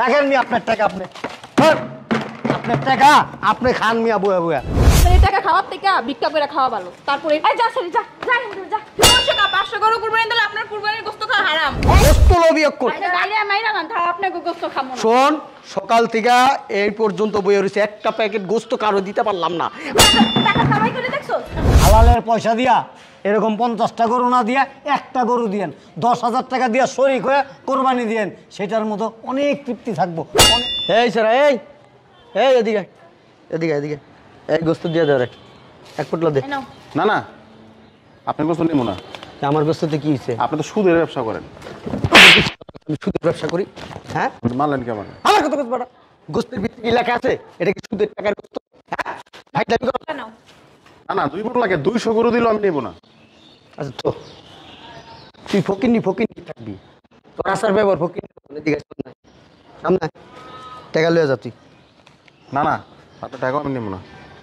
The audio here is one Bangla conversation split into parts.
রাখেন মি আপনার টাকা আপনি আপনার টাকা আপনি খান মিয়া বুয়া বুয়া টাকা খাওয়ার থেকে ভিক্ষা করে খাওয়া ভালো তারপরে যা যা যা যা আচ্ছা, সকাল থেকে এই পর্যন্ত বইয়ে রয়েছে একটা প্যাকেট কারো দিতে পারলাম না আচ্ছা, হালালের পয়সা দিয়া এরকম পঞ্চাশটা গরু না দিয়া একটা গরু দিয়েন দশ হাজার টাকা দিয়া শরিক হয়ে কোরবানি দিয়েন সেটার মতো অনেক তৃপ্তি থাকবো এই স্যার এই এই এদিকে এদিকে এদিকে এই গোস্ত দিয়ে দেওয়ারে এক পুটলা দে না না আপনি গোস্ত নেব না আমার ব্যস্ততে কি হয়েছে আপনি তো সুদের ব্যবসা করেন আমি সুদের ব্যবসা করি হ্যাঁ মানলেন কেমন আমার কত কত বড় গোস্তের ভিত্তি কি লেখা আছে এটা কি সুদের টাকার গোস্ত হ্যাঁ ভাই দাবি করো না না দুই বড় লাগে দুইশো গরু দিল আমি নেবো না আচ্ছা তো তুই ফকিনি ফকিনি থাকবি তোর আসার ব্যবহার ফকিনি দিকে করি না টাকা লয়ে যা তুই না না আপনার টাকা আমি নেবো না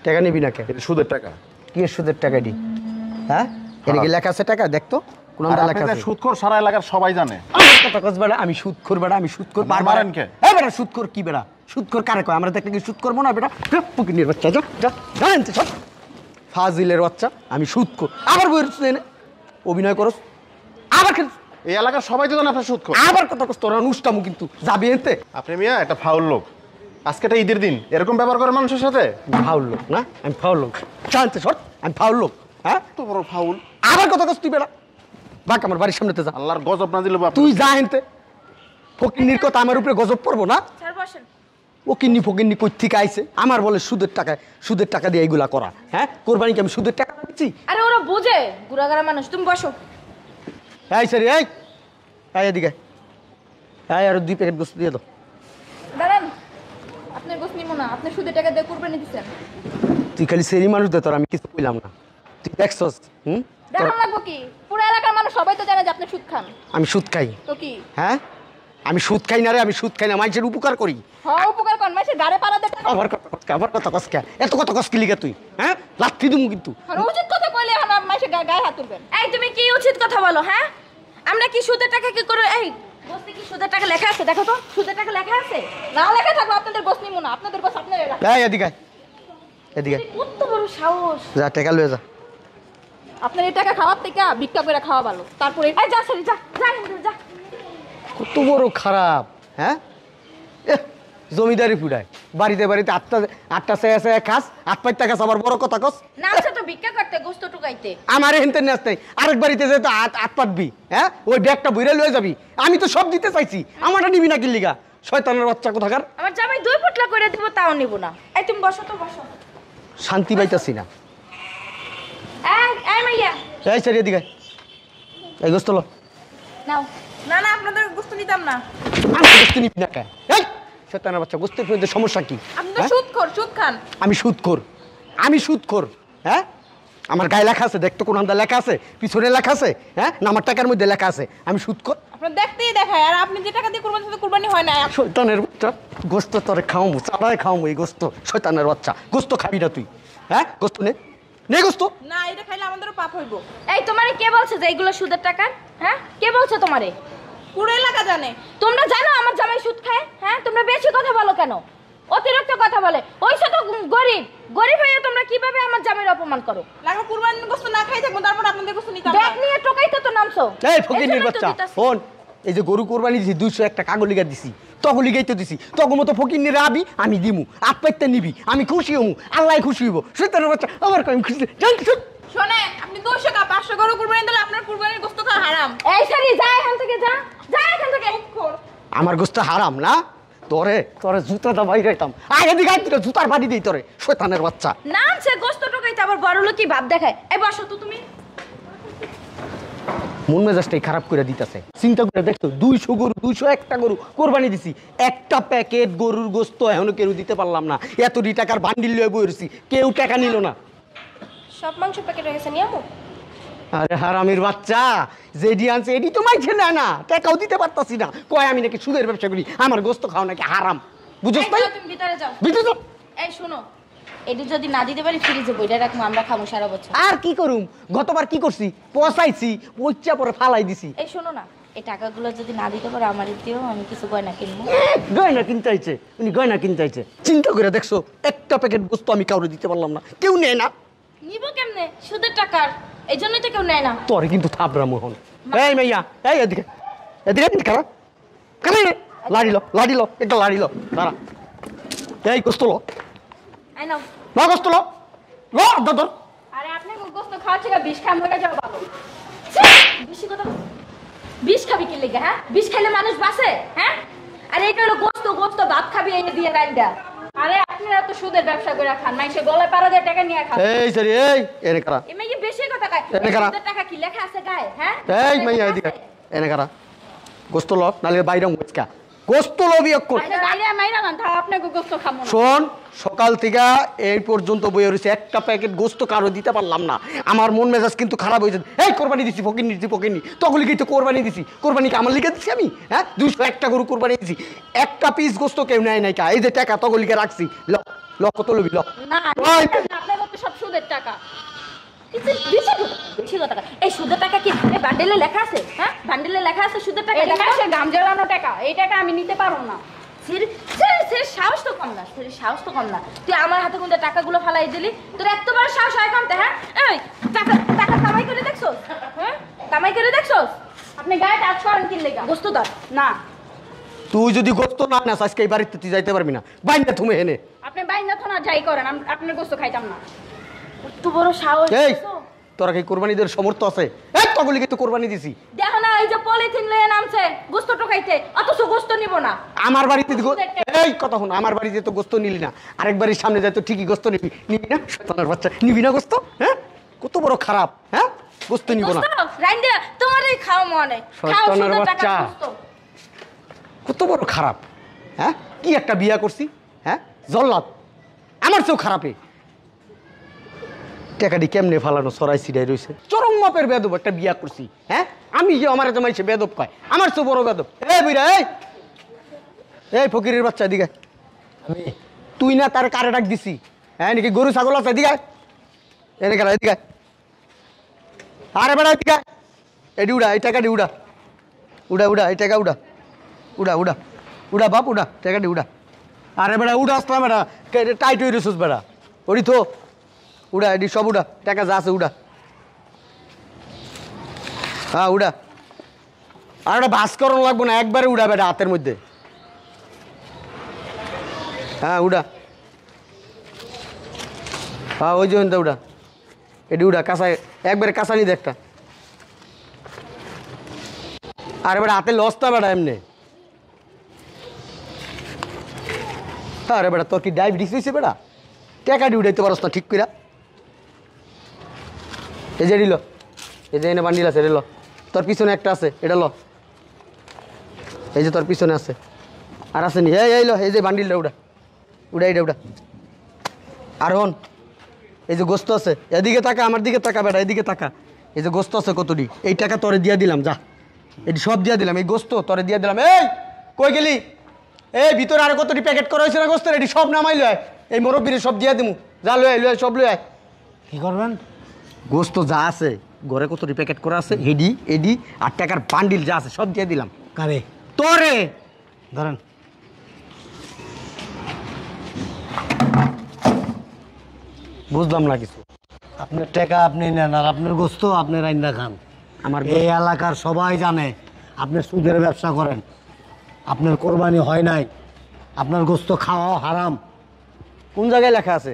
টাকা নিবি না কে সুদের টাকা কি সুদের টাকা দি হ্যাঁ এদিকে লেখা আছে টাকা দেখতো কোনটা লেখা আছে সারা এলাকার সবাই জানে কথা কস বেড়া আমি বেড়া আমি সুদখোর বার মারেন কে এ বেড়া সুদখোর কি বেড়া কয় আমরা দেখলে কি সুদ করবো না বেটা পুকিনের বাচ্চা যা যা জানেন তো সব ফাজিলের বাচ্চা আমি আবার অভিনয় করস আবার এই এলাকার সবাই তো জানে আপনার সুদখোর আবার কথা কস তোরা অনুষ্ঠামু কিন্তু যাবি এতে আপনি মিয়া একটা ফাউল লোক আজকে ঈদের দিন এরকম ব্যবহার করে মানুষের সাথে ফাউল লোক না আমি ফাউল লোক জানতে সর আমি ফাউল লোক হ্যাঁ তো বড় ফাউল আমার কথা কস তুই বেড়া বাক আমার বাড়ির সামনেতে যা আল্লাহর গজব না দিলে তুই যা হেনতে ফকিন্নির কথা আমার উপরে গজব পড়বো না ও কিন্নি ফকিন্নি কই থেকে আইছে আমার বলে সুদের টাকা সুদের টাকা দিয়ে এগুলা করা হ্যাঁ কি আমি সুদের টাকা দিচ্ছি আরে ওরা বোঝে গুড়াগাড়া মানুষ তুমি বসো এই স্যার এই এই এদিকে এই আর দুই প্যাকেট গোস্ত দিয়ে দাও দাঁড়ান আপনার গোস্ত নিমো না আপনি সুদের টাকা দিয়ে কোরবানি দিচ্ছেন তুই খালি সেরি মানুষ দে তোর আমি কিছু কইলাম না তুই দেখছস হুম মানুষ সবাই তো জানে যে আপনি সুদ খান আমি সুদ খাই হ্যাঁ আমি সুদ খাই না রে আমি সুদ খাই না মানুষের উপকার করি হ্যাঁ উপকার কর গাড়ে পাড়া এত তুই হ্যাঁ কিন্তু হ্যাঁ, উচিত কথা কইলে গায়ে হাত এই তুমি কি উচিত কথা বলো হ্যাঁ আমরা কি কি করে এই কি লেখা আছে দেখো তো লেখা আছে না লেখা আপনাদের বস না আপনাদের বস এদিকে এদিকে সাহস যা আপনার এই টাকা খাওয়ার থেকে ভিক্ষা করে খাওয়া ভালো তারপরে যা কত বড় খারাপ হ্যাঁ জমিদারি ফুটায় বাড়িতে বাড়িতে আটটা আটটা চেয়ে চেয়ে খাস আট পাঁচ টাকা আবার বড় কথা কস না সে আচ্ছা, তো ভিক্ষা করতে গোস্ত টুকাইতে আমার হেনতে নেস নাই আরেক বাড়িতে যেতে আট হাত পাতবি হ্যাঁ ওই ব্যাগটা বইরে লয়ে যাবি আমি তো সব দিতে চাইছি আমারটা নিবি না কিল্লিগা শয়তানের বাচ্চা কোথাকার আমার জামাই দুই পোটলা করে দিব তাও নিব না এই তুমি বসো তো বসো শান্তি পাইতাছি না এই এই গোস্ত লো না না আপনাদের গোস্ত নিতাম না আমি গোস্ত নিবি না এই বাচ্চা গোস্তের সমস্যা কি আপনি তো হ্যাঁ? সুদখোর সুদ আমি সুদখোর আমি সুদখোর হ্যাঁ আমার গায়ে লেখা আছে দেখতো কোন আন্দা লেখা আছে পিছনে লেখা আছে হ্যাঁ না আমার টাকার মধ্যে লেখা আছে আমি কর আপনার দেখতেই দেখায় আর আপনি যে টাকা দিয়ে কুরবানি কুরবানি হয় না শয়তানের বাচ্চা গোস্ত তোরে খাওয়ামু চাড়ায় খাওয়ামু এই গোস্ত শয়তানের বাচ্চা গোস্ত খাবি না তুই হ্যাঁ গোস্ত নে নেগোস না এটা খাইলে আমাদেরও পাপ হইব এই তোমারে কে বলছে যে এগুলো সুদের টাকা হ্যাঁ কে বলছে তোমারে পুরো এলাকা জানে তোমরা জানো আমার জামাই সুদ খায় হ্যাঁ তোমরা বেশি কথা বলো কেন অতিরিক্ত কথা বলে ওই তো গরিব গরিব হয়ে তোমরা কিভাবে আমার জামাইর অপমান করো লাগা কুরবানির গোশত না খাই থাকবো তারপর আপনাদের গোশত নিতে ব্যাগ নিয়ে টোকাইতে তো নামছো এই ফকির নির্বাচন ফোন এই যে গরু কোরবানি দিছি দুইশো একটা কাগজ লিগা দিছি তখন লিগাই তো দিছি তখন মতো ফকির নিয়ে আবি আমি দিমু আপাইতে নিবি আমি খুশি হমু আল্লাহ খুশি হইব সুতরাং বাচ্চা আমার কয়েক খুশি শোনেন আমার গোস্ত হারাম না তোরে তোরে জুতা দা বাইরে আইতাম আয় এদিকে তোরে জুতার বাড়ি দিই তোরে শয়তানের বাচ্চা না সে গোস্ত টকাইতে আবার বড় লোকই ভাব দেখায় এই বসো তো তুমি মন মেজাজটাই খারাপ করে দিতেছে চিন্তা করে দেখছো দুইশো গরু দুইশো একটা গরু কোরবানি দিছি একটা প্যাকেট গরুর গোস্ত এখন কেউ দিতে পারলাম না এত দুই টাকার বান্ডিল লয়ে বইছি কেউ টাকা নিল না সব মাংস প্যাকেট রয়েছে গেছে নিয়ামো আরে হারামির বাচ্চা যেডি আনছে এডি তো মাইছে না না টাকাও দিতে পারতাছি না কয় আমি নাকি সুদের ব্যবসা করি আমার গোস্ত খাও নাকি হারাম বুঝছ তুমি ভিতরে যাও ভিতরে যাও এই শোনো এটা যদি না দিতে পারি ফ্রিজে বইটা রাখবো আমরা খামু সারা বছর আর কি করুম গতবার কি করছি পচাইছি পচা পরে ফালাই দিছি এই শোনো না এই টাকাগুলো যদি না দিতে পারো আমার দিও আমি কিছু গয়না কিনবো গয়না কিনতে চাইছে উনি গয়না কিনতে চাইছে চিন্তা করে দেখছো একটা প্যাকেট বস্তু আমি কাউরে দিতে পারলাম না কেউ নেয় না নিব কেমনে সুদের টাকার এই জন্যই তো কেউ নেয় না তোরে কিন্তু থাবরা মোহন এই মাইয়া এই এদিকে এদিকে কিন্তু কারা কারা লাড়ি লো লাড়ি লো একটা লাড়ি লো দাঁড়া এই কস্ত লো লো গোস্ত লো লো আরে আপনি গোস্ত খাম যাও খাবি কি হ্যাঁ খাইলে মানুষ হ্যাঁ আরে এটা হলো গোস্ত গোস্ত ভাত খাবি দিয়ে আরে আপনারা তো সুদের ব্যবসা করে খান মাইসে গলায় পাড়া দিয়ে টাকা নিয়ে খান এই সরি এই এনে কি বেশি কথা কয় এনে সুদের টাকা কি লেখা আছে গায়ে হ্যাঁ এই মাইয়া এদিকে এনে কারা গোস্ত নালে বাইরে মুচকা গোস্ত লবি শোন সকাল থেকে এই পর্যন্ত বই হয়েছে একটা প্যাকেট গোস্ত কারো দিতে পারলাম না আমার মন মেজাজ কিন্তু খারাপ হয়েছে এই কোরবানি দিছি ফকিনি দিছি ফকিনি তখন লিখে তো কোরবানি দিছি কোরবানিকে আমার লিখে দিচ্ছি আমি হ্যাঁ দুশো একটা গরু কোরবানি দিছি একটা পিস গোস্ত কেউ নেয় নাই কা এই যে টাকা তখন লিখে রাখছি ল ল লবি লক্ষ সব সুদের টাকা সুদের টাকা কি বান্ডেলে লেখা আছে হ্যাঁ বান্ডেলে লেখা আছে সুদের টাকা লেখা আছে গাম জ্বালানো টাকা এই টাকা আমি নিতে পারবো না সাহস তো সাহস তো তুই আমার হাতে টাকাগুলো ফালাই দিলি তোর এত বড় সাহস হয় হ্যাঁ টাকা কামাই করে দেখছো হ্যাঁ কামাই করে দেখছো আপনি গায়ে টাচ করেন কিনলে না তুই যদি গোস্ত না না আজকে এই বাড়িতে তুই যাইতে পারবি না বাইন্দা তুমি হেনে আপনি বাইন্দা থনা যাই করেন আপনার গোস্ত খাইতাম না এত বড় সাহস তোরা কি কোরবানি দেওয়ার সমর্থ আছে এক কি তো কুরবানি দিছি দেখো না এই যে পলিথিন লয়ে নামছে গোস্ত টকাইতে অত সু গোস্ত নিব না আমার বাড়িতে গো- এই কথা শোন আমার বাড়িতে তো গোস্ত নিলি না আরেক বাড়ির সামনে যাই তো ঠিকই গোস্ত নিবি নিবি না শয়তানের বাচ্চা নিবি না গোস্ত হ্যাঁ কত বড় খারাপ হ্যাঁ গোস্ত নিব না বুঝছো রাইন্দে তোমারই খাও মনে শয়তানের বাচ্চা। কত বড় খারাপ হ্যাঁ কি একটা বিয়া করছি হ্যাঁ জল্লাদ আমার চেয়েও খারাপই টাকাটি কেমনে ফালানো সরাই সিডাই রয়েছে চরম মাপের বেদব একটা বিয়া করছি হ্যাঁ আমি যে আমার একটা মাইছে বেদব কয় আমার তো বড় বেদব এ বুড়া এই ফকিরের বাচ্চা দিকে আমি তুই না তার কারে ডাক দিছি হ্যাঁ নাকি গরু ছাগল আছে দিকে এনে গেল এদিকে আরে বেড়া এটি উড়া এই টাকাটি উড়া উড়া উড়া এই টাকা উড়া উড়া উড়া উড়া বাপ উড়া টাকাটি উড়া আরে বেড়া উড়া আসলাম বেড়া টাইট হয়ে রেছিস বেড়া ওরি তো উড়া এডি সব উড়া টাকা যা আছে উড়া হ্যাঁ উড়া আর ওটা ভাস্করণ লাগবো না একবারে উড়া বেটা হাতের মধ্যে হ্যাঁ উড়া হ্যাঁ ওই জন্য উড়া এটি উড়া কাঁচায় একবারে কাঁচা নিতে একটা আর এবার হাতে লসটা বেড়া এমনি আরে বেটা তোর কি ডায়াবেটিস হয়েছে বেটা টাকা উঠাইতে পারস না ঠিক করে এই যে রিল এই যে এনে বান্ডিল আছে রিল তোর পিছনে একটা আছে এটা ল এই যে তোর পিছনে আছে আর আসেনি হে এই লো এই যে বান্ডিলটা উড়া উড়া এটা উড়া আর হন এই যে গোস্ত আছে এদিকে তাকা আমার দিকে তাকা বেটা এদিকে তাকা এই যে গোস্ত আছে কতটি এই টাকা তরে দিয়ে দিলাম যা এটি সব দিয়ে দিলাম এই গোস্ত তরে দিয়ে দিলাম এই কই গেলি এই ভিতরে আর কতটি প্যাকেট করা হয়েছে না গোস্তের এটি সব নামাই লয় এই মুরব্বীরে সব দিয়ে দিমু যা লয় লয় সব লয় কী করবেন গোস্ত যা আছে ঘরে কত রিপ্যাকেট করা আছে হেডি এডি আর টাকার বান্ডিল যা আছে সব দিয়ে দিলাম কারে তোরে ধরেন বুঝলাম না কিছু আপনার টাকা আপনি নেন আর আপনার গোস্ত আপনি রাইন্দা খান আমার এই এলাকার সবাই জানে আপনি সুদের ব্যবসা করেন আপনার কোরবানি হয় নাই আপনার গোস্ত খাওয়া হারাম কোন জায়গায় লেখা আছে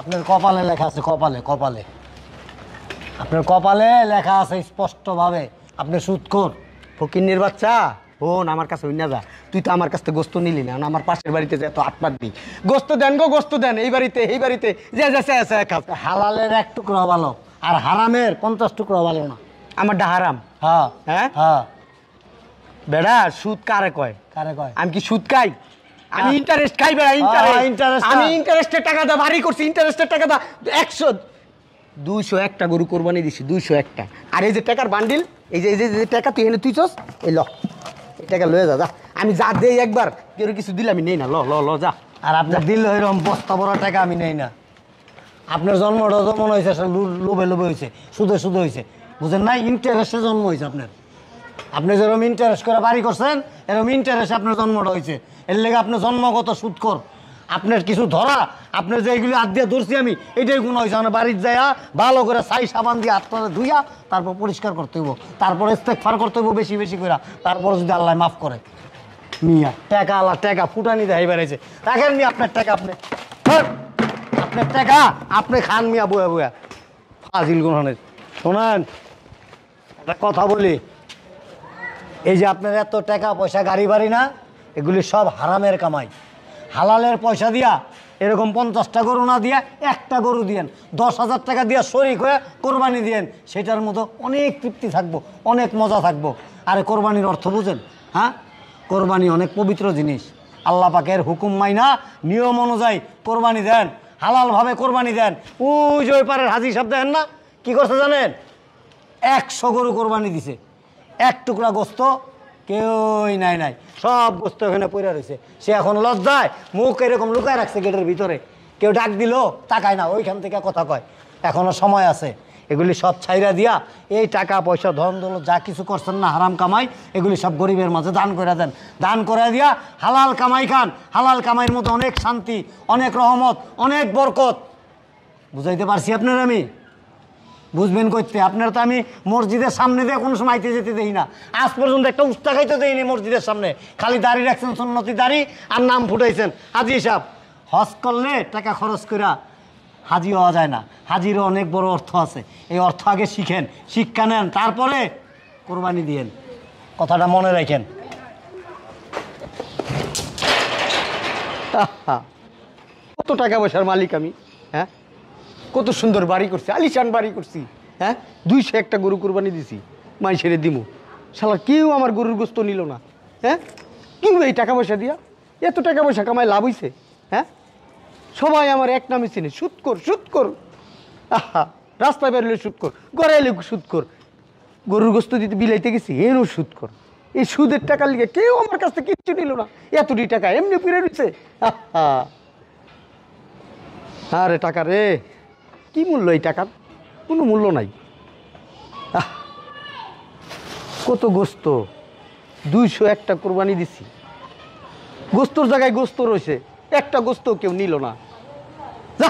আপনার কপালে লেখা আছে কপালে কপালে আপনার কপালে লেখা আছে স্পষ্টভাবে আপনি সুৎখোর ফকির বাচ্চা বোন আমার কাছে না যা তুই তো আমার কাছ থেকে গোস্ত নিলি না আমার পাশের বাড়িতে যে এত আটপার দিই গোস্ত দেন গো গোস্ত দেন এই বাড়িতে এই বাড়িতে যে যে হালালের এক টুকরো ভালো আর হারামের পঞ্চাশ টুকরো ভালো না আমারটা হারাম হ্যাঁ হ্যাঁ হ্যাঁ বেড়া সুদ কারে কয় কারে কয় আমি কি সুদ খাই আমি ইন্টারেস্ট হ্যাঁ। খাই বেড়া ইন্টারেস্ট হ্যাঁ, আমি ইন্টারেস্টের টাকা দা ভারী করছি ইন্টারেস্টের টাকা দা একশো দুইশো একটা গরু কোরবানি দিছি দুইশো একটা আর এই যে টাকার বান্ডিল এই যে এই যে টাকা তুই এনে তুই চস এই ল এই টাকা লয়ে যা যা আমি যা দেই একবার কেউ কিছু দিলে আমি নেই না ল ল ল যা আর আপনার দিল এরকম বস্তা বড় টাকা আমি নেই না আপনার জন্ম জন্ম মনে হয়েছে লোভে লোভে হয়েছে সুদে সুদে হয়েছে বুঝেন নাই ইন্টারেস্টে জন্ম হয়েছে আপনার আপনি যেরকম ইন্টারেস্ট করে বাড়ি করছেন এরকম ইন্টারেস্ট আপনার জন্মটা হয়েছে এর লেগে আপনার জন্মগত সুদ কর আপনার কিছু ধরা আপনার যে এইগুলি হাত দিয়ে ধরছি আমি এটাই গুণ হয়েছে আমার মানে বাড়ির যায়া ভালো করে সাই সাবান দিয়ে আপনারা ধুইয়া তারপর পরিষ্কার করতে হইব তারপরে ফার করতে হইব বেশি বেশি করে তারপর যদি আল্লাহ মাফ করে মিয়া টেকা আল্লাহ টেকা ফুটানি দেয় বেড়েছে রাখেন মি আপনার টেকা আপনি আপনার টেকা আপনি খান মিয়া বয়া বয়া ফাজিল শোনান শোনেন কথা বলি এই যে আপনার এত টাকা পয়সা গাড়ি বাড়ি না এগুলি সব হারামের কামাই হালালের পয়সা দিয়া এরকম পঞ্চাশটা গরু না দিয়া একটা গরু দিয়েন দশ হাজার টাকা দিয়া শরিক হয়ে কোরবানি দিয়েন সেটার মতো অনেক তৃপ্তি থাকবো অনেক মজা থাকবো আরে কোরবানির অর্থ বুঝেন হ্যাঁ কোরবানি অনেক পবিত্র জিনিস আল্লাহ পাকের হুকুম মাইনা নিয়ম অনুযায়ী কোরবানি দেন হালালভাবে কোরবানি দেন ওই যে পারের হাজির সব দেন না কি করছে জানেন একশো গরু কোরবানি দিছে এক টুকরা গোস্ত কেউই নাই নাই সব বস্তু এখানে পড়ে রয়েছে সে এখন লজ্জায় মুখ এরকম লুকায় রাখছে গেটের ভিতরে কেউ ডাক দিল তাকায় না ওইখান থেকে কথা কয় এখনো সময় আছে এগুলি সব ছাইরা দিয়া এই টাকা পয়সা ধন দৌলত যা কিছু করছেন না হারাম কামাই এগুলি সব গরিবের মাঝে দান করে দেন দান করে দিয়া হালাল কামাই খান হালাল কামাইয়ের মতো অনেক শান্তি অনেক রহমত অনেক বরকত বুঝাইতে পারছি আপনার আমি বুঝবেন করতে আপনারা তো আমি মসজিদের সামনে দিয়ে কোনো সময় আইতে যেতে দেই না আজ পর্যন্ত একটা উস্তা খাইতে দেয়নি মসজিদের সামনে খালি দাড়ি রাখছেন সন্ন্যতি দাড়ি আর নাম ফুটাইছেন হাজি সাহেব হজ করলে টাকা খরচ করা হাজি হওয়া যায় না হাজিরও অনেক বড় অর্থ আছে এই অর্থ আগে শিখেন শিক্ষা নেন তারপরে কোরবানি দিয়েন কথাটা মনে রাখেন কত টাকা পয়সার মালিক আমি হ্যাঁ কত সুন্দর বাড়ি করছি আলিশান বাড়ি করছি হ্যাঁ দুইশো একটা গরু কুরবানি দিছি মাই ছেড়ে দিমু শালা কেউ আমার গরুর গোস্ত নিল না হ্যাঁ কেউ এই টাকা পয়সা দিয়া এত টাকা পয়সা কামায় লাভ হইছে হ্যাঁ সবাই আমার এক নামে চিনে সুদ কর সুদ কর আহা রাস্তায় বেরোলে সুদ কর ঘরে এলে সুদ কর গরুর গোস্ত দিতে বিলাইতে গেছি এরও সুদ কর এই সুদের টাকা লিখে কেউ আমার কাছ থেকে কিচ্ছু নিল না এতটি টাকা এমনি ফিরে রয়েছে আরে টাকা রে কি মূল্য এই টাকার কোনো মূল্য নাই কত গোস্ত দুইশো একটা কোরবানি দিছি গোস্তর জায়গায় গোস্ত রয়েছে একটা গোস্ত কেউ নিল না যা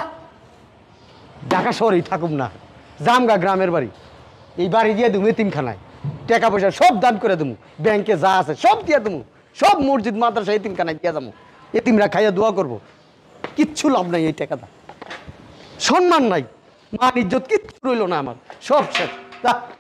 ঢাকা শহরেই থাকুম না জামগা গ্রামের বাড়ি এই বাড়ি দিয়ে দেবো এতিমখানায় টাকা পয়সা সব দান করে দেবো ব্যাংকে যা আছে সব দিয়ে দেবো সব মসজিদ মাদ্রাসা এতিমখানায় দিয়ে দেবো এতিমরা খাইয়া দোয়া করবো কিচ্ছু লাভ নাই এই টাকাটা সম্মান নাই মান ইজ্জত কিচ্ছু রইল না আমার সব শেষ